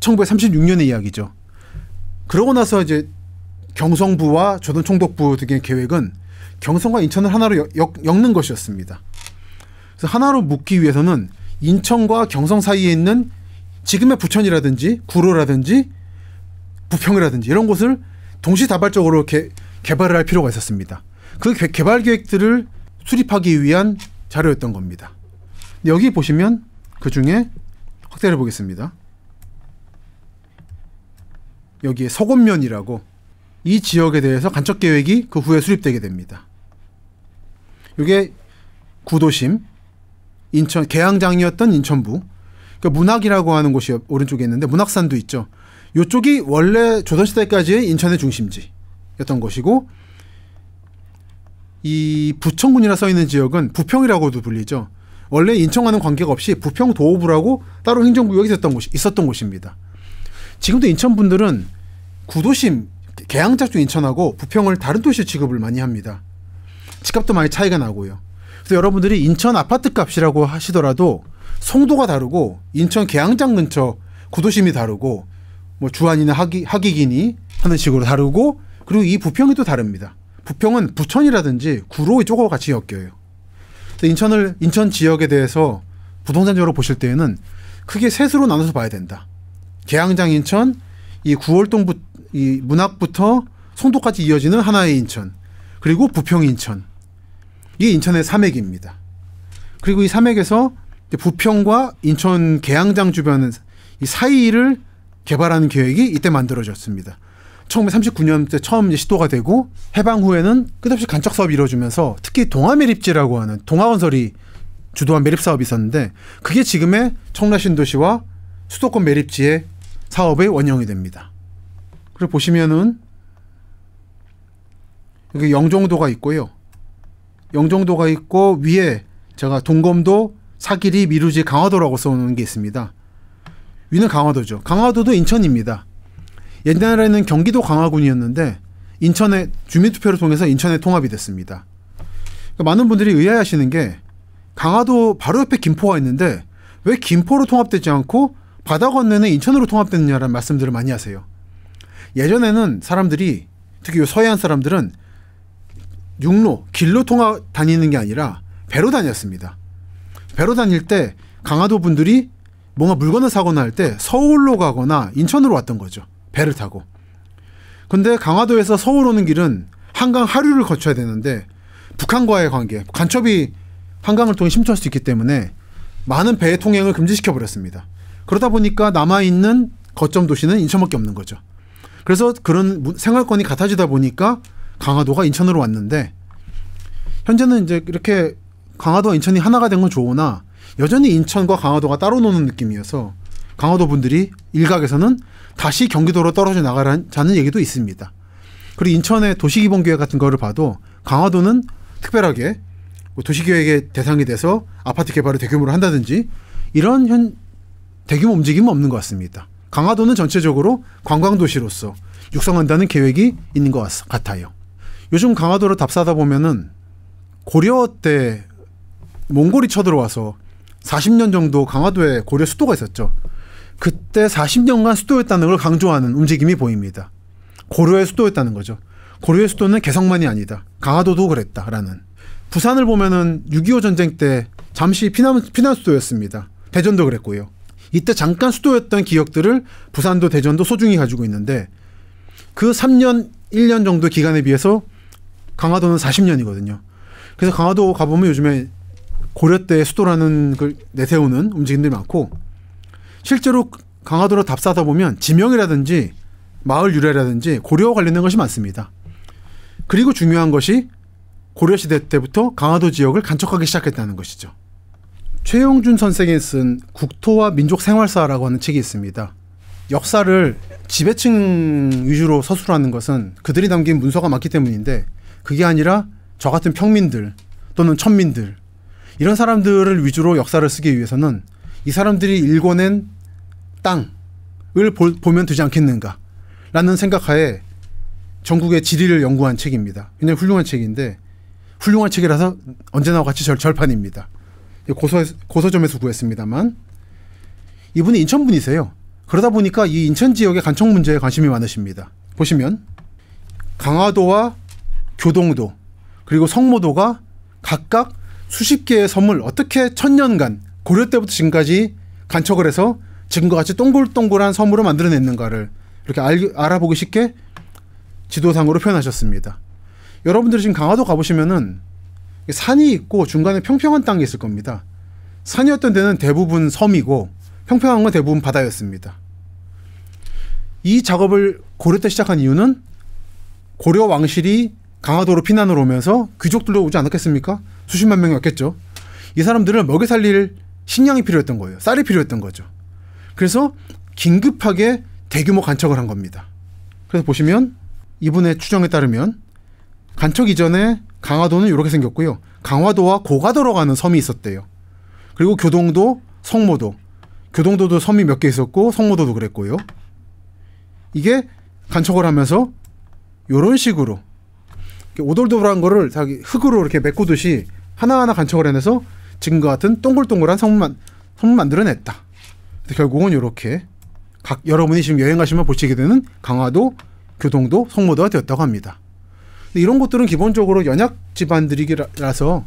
1936년의 이야기죠. 그러고 나서 이제 경성부와 조선 총독부 등의 계획은 경성과 인천을 하나로 엮, 는 것이었습니다. 그래서 하나로 묶기 위해서는 인천과 경성 사이에 있는 지금의 부천이라든지 구로라든지 부평이라든지 이런 곳을 동시다발적으로 개, 개발을 할 필요가 있었습니다. 그 개, 개발 계획들을 수립하기 위한 자료였던 겁니다. 여기 보시면 그 중에 확대를 보겠습니다. 여기에 서곤면이라고 이 지역에 대해서 간척 계획이 그 후에 수립되게 됩니다. 이게 구도심, 인천 개항장이었던 인천부. 그러니까 문학이라고 하는 곳이 오른쪽에 있는데 문학산도 있죠. 이쪽이 원래 조선 시대까지의 인천의 중심지였던 것이고 이 부천군이라 써 있는 지역은 부평이라고도 불리죠. 원래 인천과는 관계가 없이 부평 도호부라고 따로 행정구역이 있던 곳이 있었던 곳입니다. 지금도 인천 분들은 구도심 개항작주 인천하고 부평을 다른 도시 취급을 많이 합니다. 집값도 많이 차이가 나고요. 그래서 여러분들이 인천 아파트 값이라고 하시더라도 송도가 다르고 인천 개항장 근처 구도심이 다르고 뭐 주안이나 하기, 하기기니 하는 식으로 다르고 그리고 이 부평이 또 다릅니다. 부평은 부천이라든지 구로의 쪽하고 같이 엮여요. 인천을 인천 지역에 대해서 부동산적으로 보실 때에는 크게 셋으로 나눠서 봐야 된다. 개항장 인천 이 구월동 부, 이 문학부터 송도까지 이어지는 하나의 인천 그리고 부평 인천 이게 인천의 삼액입니다. 그리고 이 삼액에서 부평과 인천 개항장 주변 이 사이를 개발하는 계획이 이때 만들어졌습니다. 처음에 39년대 처음 시도가 되고 해방 후에는 끝없이 간척 사업이 이루어지면서 특히 동아 매립지라고 하는 동아건설이 주도한 매립 사업이 있었는데 그게 지금의 청라 신도시와 수도권 매립지의 사업의 원형이 됩니다. 그리고 보시면은 여기 영종도가 있고요. 영종도가 있고 위에 제가 동검도 사길이 미루지 강화도라고 써놓은 게 있습니다. 위는 강화도죠. 강화도도 인천입니다. 옛날에는 경기도 강화군이었는데 인천의 주민투표를 통해서 인천의 통합이 됐습니다. 그러니까 많은 분들이 의아해하시는 게 강화도 바로 옆에 김포가 있는데 왜 김포로 통합되지 않고 바다 건너는 인천으로 통합됐느냐라는 말씀들을 많이 하세요. 예전에는 사람들이 특히 서해안 사람들은 육로, 길로 통합 다니는 게 아니라 배로 다녔습니다. 배로 다닐 때 강화도 분들이 뭔가 물건을 사거나 할 때 서울로 가거나 인천으로 왔던 거죠. 배를 타고. 근데 강화도에서 서울 오는 길은 한강 하류를 거쳐야 되는데 북한과의 관계, 간첩이 한강을 통해 심취할 수 있기 때문에 많은 배의 통행을 금지시켜 버렸습니다. 그러다 보니까 남아있는 거점 도시는 인천밖에 없는 거죠. 그래서 그런 생활권이 같아지다 보니까 강화도가 인천으로 왔는데 현재는 이제 이렇게 강화도와 인천이 하나가 된 건 좋으나 여전히 인천과 강화도가 따로 노는 느낌이어서 강화도 분들이 일각에서는 다시 경기도로 떨어져 나가라는 얘기도 있습니다. 그리고 인천의 도시기본계획 같은 거를 봐도 강화도는 특별하게 뭐 도시계획의 대상이 돼서 아파트 개발을 대규모로 한다든지 이런 현, 대규모 움직임은 없는 것 같습니다. 강화도는 전체적으로 관광도시로서 육성한다는 계획이 있는 것 같아요. 요즘 강화도를 답사다 하 보면은 고려 때 몽골이 쳐들어와서 40년 정도 강화도에 고려 수도가 있었죠. 그때 40년간 수도였다는 걸 강조하는 움직임이 보입니다. 고려의 수도였다는 거죠. 고려의 수도는 개성만이 아니다. 강화도도 그랬다라는. 부산을 보면은 6.25 전쟁 때 잠시 피난, 피난 수도였습니다. 대전도 그랬고요. 이때 잠깐 수도였던 기억들을 부산도 대전도 소중히 가지고 있는데 그 3년 1년 정도 기간에 비해서 강화도는 40년이거든요. 그래서 강화도 가보면 요즘에 고려 때 수도라는 걸 내세우는 움직임들이 많고 실제로 강화도로 답사다 하 보면 지명이라든지 마을 유래라든지 고려와 관련된 것이 많습니다. 그리고 중요한 것이 고려시대 때부터 강화도 지역을 간척하기 시작했다는 것이죠. 최용준 선생이 쓴 국토와 민족생활사라고 하는 책이 있습니다. 역사를 지배층 위주로 서술하는 것은 그들이 남긴 문서가 많기 때문인데 그게 아니라 저 같은 평민들 또는 천민들 이런 사람들을 위주로 역사를 쓰기 위해서는 이 사람들이 일궈낸 땅을 보, 보면 되지 않겠는가 라는 생각하에 전국의 지리를 연구한 책입니다. 굉장히 훌륭한 책인데 훌륭한 책이라서 언제나 같이 절, 절판입니다. 예, 고소고소점에서 구했습니다만 이분이 인천 분이세요. 그러다 보니까 이 인천 지역의 간척 문제에 관심이 많으십니다. 보시면 강화도와 교동도 그리고 성모도가 각각 수십 개의 섬을 어떻게 천년간 고려 때부터 지금까지 간척을 해서 지금과 같이 동글동글한 섬으로 만들어냈는가를 이렇게 알, 아보기 쉽게 지도상으로 표현하셨습니다. 여러분들이 지금 강화도 가보시면은 산이 있고 중간에 평평한 땅이 있을 겁니다. 산이었던 데는 대부분 섬이고 평평한 건 대부분 바다였습니다. 이 작업을 고려 때 시작한 이유는 고려 왕실이 강화도로 피난을 오면서 귀족들도 오지 않았겠습니까? 수십만 명이 왔겠죠. 이 사람들을 먹여 살릴 식량이 필요했던 거예요. 쌀이 필요했던 거죠. 그래서 긴급하게 대규모 간척을 한 겁니다. 그래서 보시면 이분의 추정에 따르면 간척 이전에 강화도는 이렇게 생겼고요. 강화도와 고가도로 가는 섬이 있었대요. 그리고 교동도, 성모도. 교동도도 섬이 몇 개 있었고 성모도도 그랬고요. 이게 간척을 하면서 요런 식으로 오돌도돌한 거를 자기 흙으로 이렇게 메꾸듯이 하나하나 간척을 해내서 지금과 같은 동글동글한 섬만 섬을 만들어냈다. 결국은 이렇게 각 여러분이 지금 여행 가시면 보시게 되는 강화도, 교동도, 성모도가 되었다고 합니다. 근데 이런 곳들은 기본적으로 연약 집안들이라서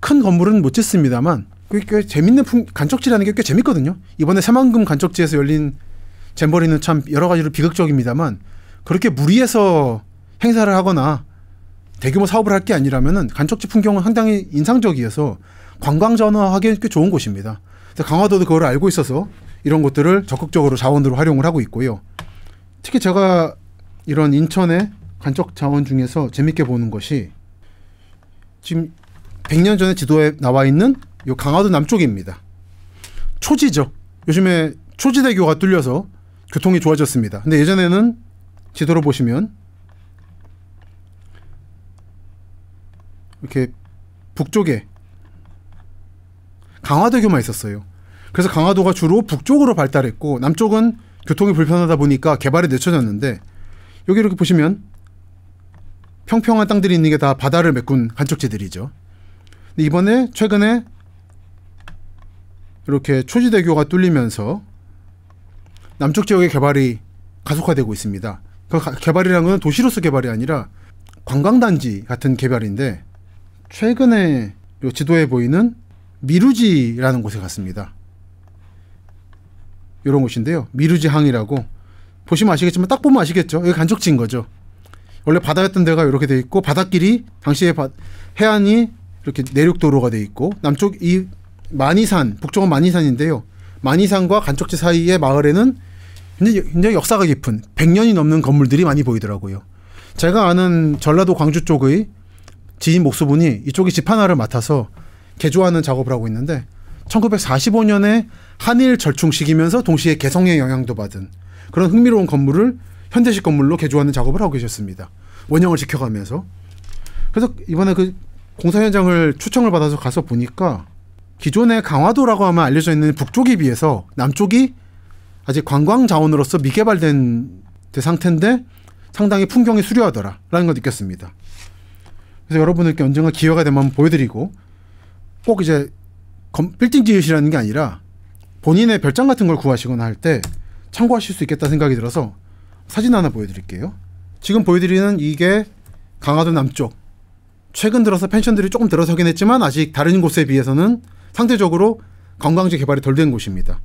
큰 건물은 못 짓습니다만 그게 꽤 재밌는 풍, 간척지라는 게 꽤 재밌거든요. 이번에 새만금 간척지에서 열린 잼버리는 참 여러 가지로 비극적입니다만 그렇게 무리해서 행사를 하거나 대규모 사업을 할 게아니라면 간척지 풍경은 상당히 인상적이어서 관광 전화하기엔 꽤 좋은 곳입니다. 강화도도 그걸 알고 있어서 이런 곳들을 적극적으로 자원으로 활용을 하고 있고요. 특히 제가 이런 인천에 간척 자원 중에서 재밌게 보는 것이 지금 100년 전에 지도에 나와 있는 요 강화도 남쪽입니다. 초지죠. 요즘에 초지대교가 뚫려서 교통이 좋아졌습니다. 근데 예전에는 지도로 보시면 이렇게 북쪽에 강화대교만 있었어요. 그래서 강화도가 주로 북쪽으로 발달했고 남쪽은 교통이 불편하다 보니까 개발이 늦춰졌는데 여기 이렇게 보시면 평평한 땅들이 있는 게 다 바다를 메꾼 간척지들이죠 근데 이번에 최근에 이렇게 초지대교가 뚫리면서 남쪽 지역의 개발이 가속화되고 있습니다. 그 개발이라는 건 도시로서 개발이 아니라 관광단지 같은 개발인데 최근에 요 지도에 보이는 미루지라는 곳에 갔습니다. 이런 곳인데요. 미루지 항이라고 보시면 아시겠지만 딱 보면 아시겠죠. 여기 간척지인 거죠. 원래 바다였던 데가 이렇게 돼 있고 바닷길이 당시에 바, 해안이 이렇게 내륙 도로가 돼 있고 남쪽 이 만이산 북쪽은 만이산인데요. 만이산과 간척지 사이의 마을에는 굉장히 역사가 깊은 100년이 넘는 건물들이 많이 보이더라고요. 제가 아는 전라도 광주 쪽의 지인 목수분이 이쪽에 집 하나를 맡아서 개조하는 작업을 하고 있는데 1945년에 한일 절충식이면서 동시에 개성의 영향도 받은 그런 흥미로운 건물을 현대식 건물로 개조하는 작업을 하고 계셨습니다. 원형을 지켜가면서. 그래서 이번에 그 공사 현장을 초청을 받아서 가서 보니까 기존의 강화도라고 하면 알려져 있는 북쪽에 비해서 남쪽이 아직 관광 자원으로서 미개발된 상태인데 상당히 풍경이 수려하더라라는 걸 느꼈습니다. 그래서 여러분들께 언젠가 기회가 되면 보여드리고 꼭 이제 빌딩 지으시라는 게 아니라 본인의 별장 같은 걸 구하시거나 할 때 참고하실 수 있겠다 생각이 들어서 사진 하나 보여드릴게요. 지금 보여드리는 이게 강화도 남쪽. 최근 들어서 펜션들이 조금 들어서긴 했지만 아직 다른 곳에 비해서는 상대적으로 관광지 개발이 덜 된 곳입니다.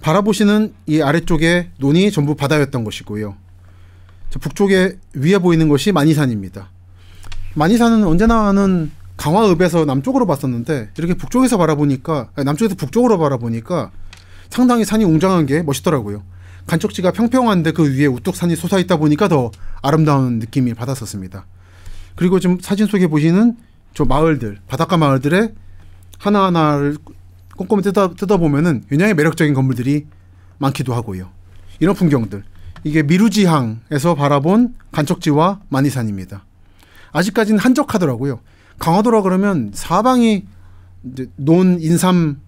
바라보시는 이 아래쪽에 논이 전부 바다였던 것이고요. 저 북쪽에 위에 보이는 것이 만이산입니다. 만이산은 언제나는 강화읍에서 남쪽으로 봤었는데 이렇게 북쪽에서 바라보니까 아니, 남쪽에서 북쪽으로 바라보니까 상당히 산이 웅장한 게 멋있더라고요. 간척지가 평평한데 그 위에 우뚝 산이 솟아있다 보니까 더 아름다운 느낌이 받았었습니다. 그리고 지금 사진 속에 보시는 저 마을들, 바닷가 마을들의 하나하나를 꼼꼼히 뜯어, 뜯어보면은 굉장히 매력적인 건물들이 많기도 하고요. 이런 풍경들. 이게 미루지항에서 바라본 간척지와 만이산입니다 아직까지는 한적하더라고요. 강화도라 그러면 사방이 논, 인삼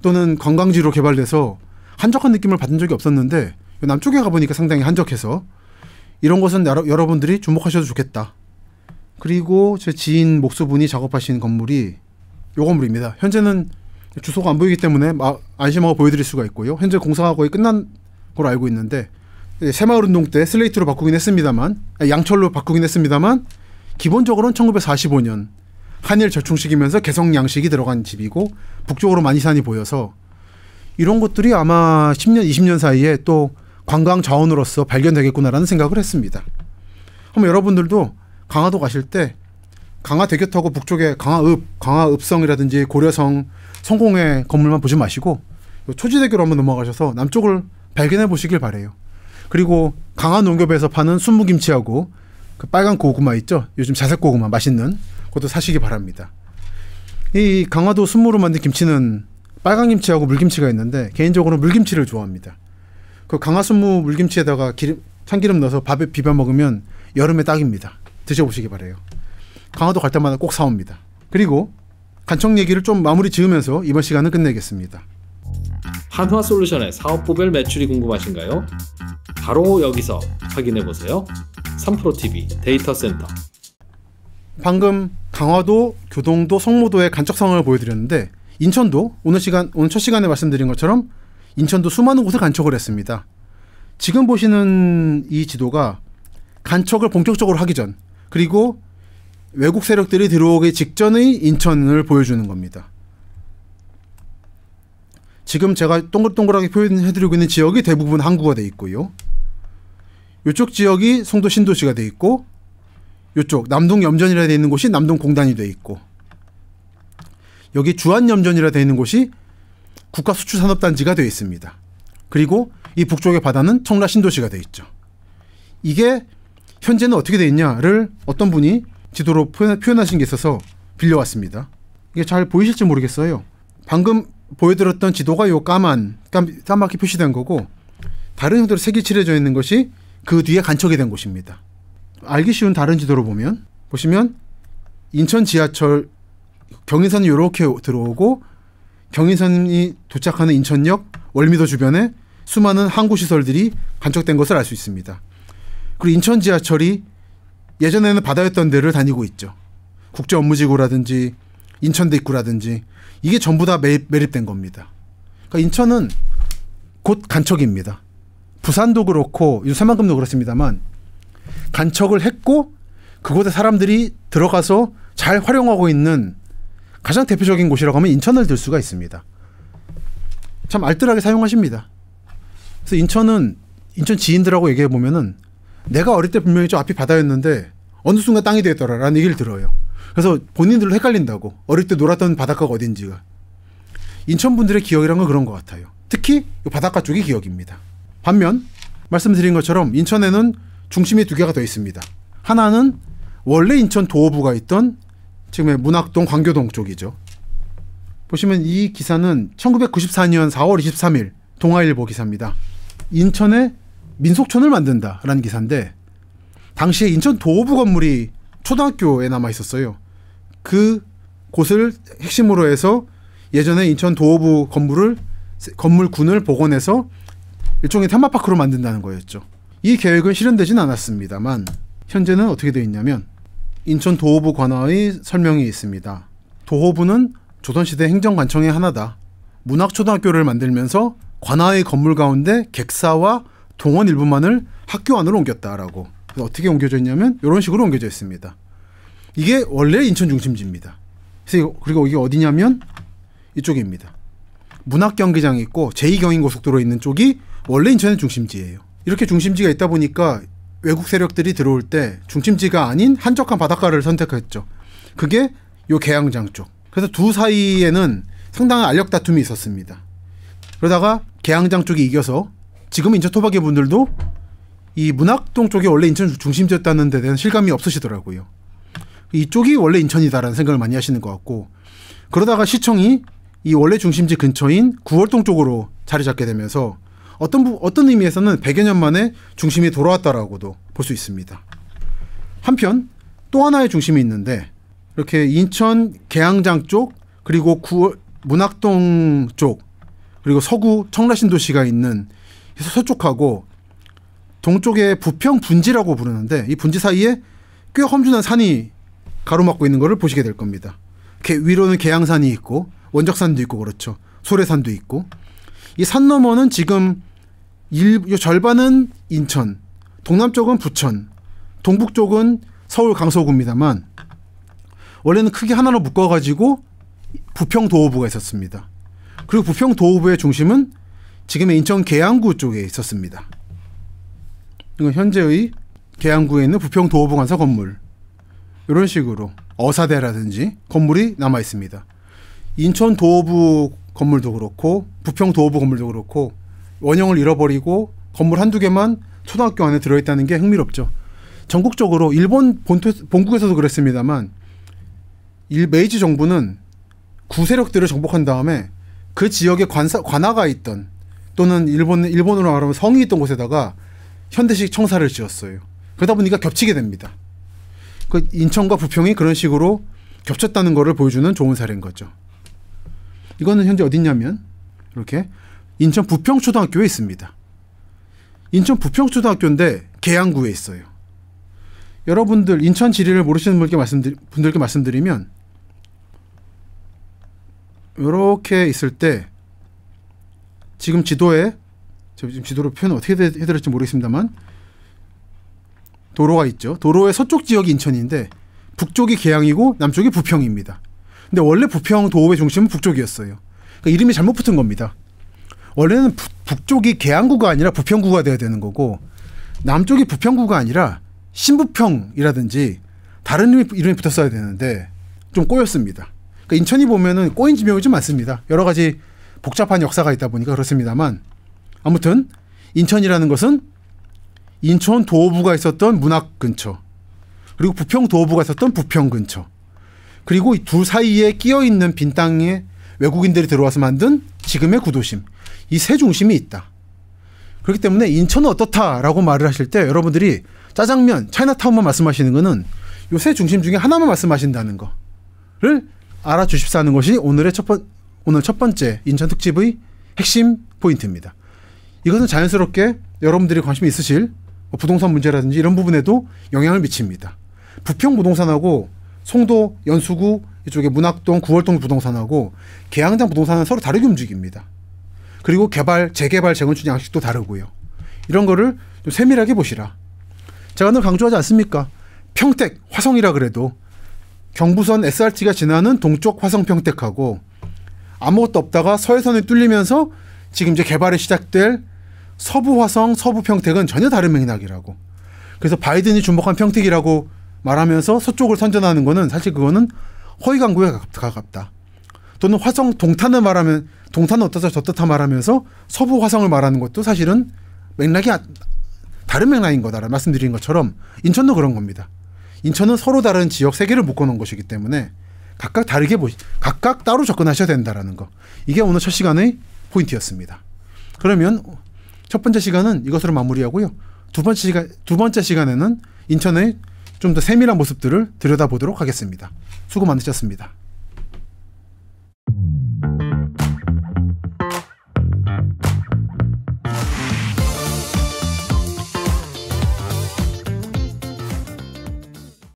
또는 관광지로 개발돼서 한적한 느낌을 받은 적이 없었는데 남쪽에 가보니까 상당히 한적해서 이런 것은 여러, 여러분들이 주목하셔도 좋겠다. 그리고 제 지인 목수분이 작업하신 건물이 요 건물입니다. 현재는 주소가 안 보이기 때문에 안심하고 보여드릴 수가 있고요. 현재 공사가 거의 끝난 걸로 알고 있는데 예, 새마을운동 때 슬레이트로 바꾸긴 했습니다만 아, 양철로 바꾸긴 했습니다만 기본적으로는 1945년 한일 절충식이면서 개성 양식이 들어간 집이고 북쪽으로 많이 산이 보여서 이런 것들이 아마 10년, 20년 사이에 또 관광 자원으로서 발견되겠구나라는 생각을 했습니다. 그럼 여러분들도 강화도 가실 때 강화 대교타고 북쪽에 강화읍, 강화읍성이라든지 고려성, 성공회 건물만 보지 마시고 초지대교로 한번 넘어가셔서 남쪽을 발견해 보시길 바래요. 그리고 강화 농협에서 파는 순무김치하고 그 빨간 고구마 있죠? 요즘 자색 고구마 맛있는 그것도 사시기 바랍니다. 이 강화도 순무로 만든 김치는 빨간 김치하고 물김치가 있는데 개인적으로 물김치를 좋아합니다. 그 강화순무 물김치에다가 기름, 참기름 넣어서 밥에 비벼 먹으면 여름에 딱입니다. 드셔보시기 바래요. 강화도 갈 때마다 꼭 사옵니다. 그리고 간청 얘기를 좀 마무리 지으면서 이번 시간은 끝내겠습니다. 한화솔루션의 사업부별 매출이 궁금하신가요? 바로 여기서 확인해보세요. 3프로TV 데이터센터 방금 강화도, 교동도, 성모도의 간척 상황을 보여드렸는데 인천도 오늘 시간 오늘 첫 시간에 말씀드린 것처럼 인천도 수많은 곳을 간척을 했습니다. 지금 보시는 이 지도가 간척을 본격적으로 하기 전 그리고 외국 세력들이 들어오기 직전의 인천을 보여주는 겁니다. 지금 제가 동글동글하게 표현해드리고 있는 지역이 대부분 항구가 돼 있고요. 이쪽 지역이 송도 신도시가 돼 있고 이쪽 남동 염전이라 돼 있는 곳이 남동 공단이 돼 있고 여기 주안 염전이라 돼 있는 곳이 국가 수출 산업 단지가 되어 있습니다. 그리고 이 북쪽의 바다는 청라 신도시가 되어 있죠. 이게 현재는 어떻게 되어 있냐를 어떤 분이 지도로 표현하신 게 있어서 빌려왔습니다. 이게 잘 보이실지 모르겠어요. 방금 보여드렸던 지도가 요 까만 까맣게 표시된 거고 다른 형태로 색이 칠해져 있는 것이 그 뒤에 간척이 된 곳입니다. 알기 쉬운 다른 지도로 보면 보시면 인천 지하철 경인선이 이렇게 들어오고 경인선이 도착하는 인천역 월미도 주변에 수많은 항구 시설들이 간척된 것을 알 수 있습니다. 그리고 인천 지하철이 예전에는 바다였던 데를 다니고 있죠. 국제 업무지구라든지 인천대 입구라든지 이게 전부 다 매입, 된 겁니다. 그러니까 인천은 곧 간척입니다. 부산도 그렇고 유사만큼도 그렇습니다만 간척을 했고 그곳에 사람들이 들어가서 잘 활용하고 있는 가장 대표적인 곳이라고 하면 인천을 들 수가 있습니다. 참 알뜰하게 사용하십니다. 그래서 인천은 인천 지인들하고 얘기해 보면은 내가 어릴 때 분명히 저 앞이 바다였는데 어느 순간 땅이 되더라라는 얘기를 들어요. 그래서 본인들로 헷갈린다고 어릴 때 놀았던 바닷가가 어딘지가 인천 분들의 기억이란 건 그런 것 같아요. 특히 바닷가 쪽이 기억입니다. 반면 말씀드린 것처럼 인천에는 중심이 두 개가 더 있습니다. 하나는 원래 인천 도어부가 있던 지금의 문학동 광교동 쪽이죠. 보시면 이 기사는 1994년 4월 23일 동아일보 기사입니다. 인천에 민속촌을 만든다라는 기사인데 당시에 인천 도호부 건물이 초등학교에 남아 있었어요. 그 곳을 핵심으로 해서 예전에 인천 도호부 건물을 건물군을 복원해서 일종의 테마파크로 만든다는 거였죠. 이 계획은 실현되진 않았습니다만 현재는 어떻게 되어 있냐면 인천 도호부 관아의 설명이 있습니다. 도호부는 조선시대 행정관청의 하나다. 문학초등학교를 만들면서 관아의 건물 가운데 객사와 동원 일부만을 학교 안으로 옮겼다라고. 어떻게 옮겨져 있냐면 이런 식으로 옮겨져 있습니다. 이게 원래 인천 중심지입니다. 그리고 이게 어디냐면 이쪽입니다. 문학경기장이 있고 제2경인고속도로 있는 쪽이 원래 인천의 중심지예요. 이렇게 중심지가 있다 보니까 외국 세력들이 들어올 때 중심지가 아닌 한적한 바닷가를 선택했죠. 그게 요 개항장 쪽. 그래서 두 사이에는 상당한 알력 다툼이 있었습니다. 그러다가 개항장 쪽이 이겨서 지금 인천 토박이 분들도 이 문학동 쪽이 원래 인천 중심지였다는 데 대한 실감이 없으시더라고요. 이쪽이 원래 인천이다라는 생각을 많이 하시는 것 같고 그러다가 시청이 이 원래 중심지 근처인 구월동 쪽으로 자리 잡게 되면서 어떤 부, 어떤 의미에서는 100여 년 만에 중심이 돌아왔다라고도 볼 수 있습니다. 한편 또 하나의 중심이 있는데 이렇게 인천 계양장 쪽 그리고 구, 문학동 쪽 그리고 서구 청라신도시가 있는 서쪽하고 동쪽에 부평 분지라고 부르는데 이 분지 사이에 꽤 험준한 산이 가로막고 있는 것을 보시게 될 겁니다. 게, 위로는 계양산이 있고 원적산도 있고 그렇죠. 소래산도 있고 이 산 너머는 지금 일, 절반은 인천, 동남쪽은 부천, 동북쪽은 서울 강서구입니다만 원래는 크게 하나로 묶어가지고 부평도호부가 있었습니다. 그리고 부평도호부의 중심은 지금의 인천 계양구 쪽에 있었습니다. 이건 현재의 계양구에 있는 부평도호부 관사 건물 이런 식으로 어사대라든지 건물이 남아 있습니다. 인천 도호부 건물도 그렇고 부평 도호부 건물도 그렇고 원형을 잃어버리고 건물 한두 개만 초등학교 안에 들어있다는 게 흥미롭죠. 전국적으로 일본 본토, 본국에서도 그랬습니다만 일 메이지 정부는 구세력들을 정복한 다음에 그 지역에 관사, 관하가 있던 또는 일본 일본으로 말하면 성이 있던 곳에다가 현대식 청사를 지었어요. 그러다 보니까 겹치게 됩니다. 그 인천과 부평이 그런 식으로 겹쳤다는 것을 보여주는 좋은 사례인 거죠. 이거는 현재 어딨냐면 이렇게 인천 부평초등학교에 있습니다. 인천 부평초등학교인데 계양구에 있어요. 여러분들 인천 지리를 모르시는 분께 말씀드리, 분들께 말씀드리면 이렇게 있을 때 지금 지도에 지금 지도로 표현 어떻게 해드릴지 모르겠습니다만 도로가 있죠. 도로의 서쪽 지역이 인천인데 북쪽이 계양이고 남쪽이 부평입니다. 근데 원래 부평 도읍의 중심은 북쪽이었어요. 그러니까 이름이 잘못 붙은 겁니다. 원래는 부, 북쪽이 개항구가 아니라 부평구가 돼야 되는 거고 남쪽이 부평구가 아니라 신부평이라든지 다른 이름이, 이름이 붙었어야 되는데 좀 꼬였습니다. 그러니까 인천이 보면은 꼬인 지명이 좀 많습니다. 여러 가지 복잡한 역사가 있다 보니까 그렇습니다만 아무튼 인천이라는 것은 인천 도호부가 있었던 문학 근처 그리고 부평 도호부가 있었던 부평 근처 그리고 이두 사이에 끼어 있는 빈 땅에 외국인들이 들어와서 만든 지금의 구도심 이세 중심이 있다. 그렇기 때문에 인천은 어떻다라고 말을 하실 때 여러분들이 짜장면, 차이나타운만 말씀하시는 거는 요 세 중심 중에 하나만 말씀하신다는 거를 알아주십사는 하 것이 오늘의 첫 번, 오늘 첫 번째 인천 특집의 핵심 포인트입니다. 이것은 자연스럽게 여러분들이 관심 있으실 뭐 부동산 문제라든지 이런 부분에도 영향을 미칩니다. 부평 부동산하고 송도, 연수구, 이쪽에 문학동, 구월동 부동산하고 계양장 부동산은 서로 다르게 움직입니다. 그리고 개발, 재개발, 재건축 양식도 다르고요. 이런 거를 좀 세밀하게 보시라. 제가 늘 강조하지 않습니까? 평택, 화성이라 그래도 경부선 SRT가 지나는 동쪽 화성 평택하고 아무것도 없다가 서해선이 뚫리면서 지금 이제 개발이 시작될 서부 화성, 서부 평택은 전혀 다른 맥락이라고. 그래서 바이든이 주목한 평택이라고 말하면서 서쪽을 선전하는 거는 사실 그거는 허위광고에 가깝다. 또는 화성 동탄을 말하면 동탄은 어떻다 저렇다 말하면서 서부 화성을 말하는 것도 사실은 맥락이 아, 다른 맥락인 거다라 말씀드린 것처럼 인천도 그런 겁니다. 인천은 서로 다른 지역 세계를 묶어놓은 것이기 때문에 각각 다르게 보시, 각각 따로 접근하셔야 된다라는 거. 이게 오늘 첫 시간의 포인트였습니다. 그러면 첫 번째 시간은 이것으로 마무리하고요. 두 번째 시간 두 번째 시간에는 인천의 좀 더 세밀한 모습들을 들여다보도록 하겠습니다. 수고 많으셨습니다.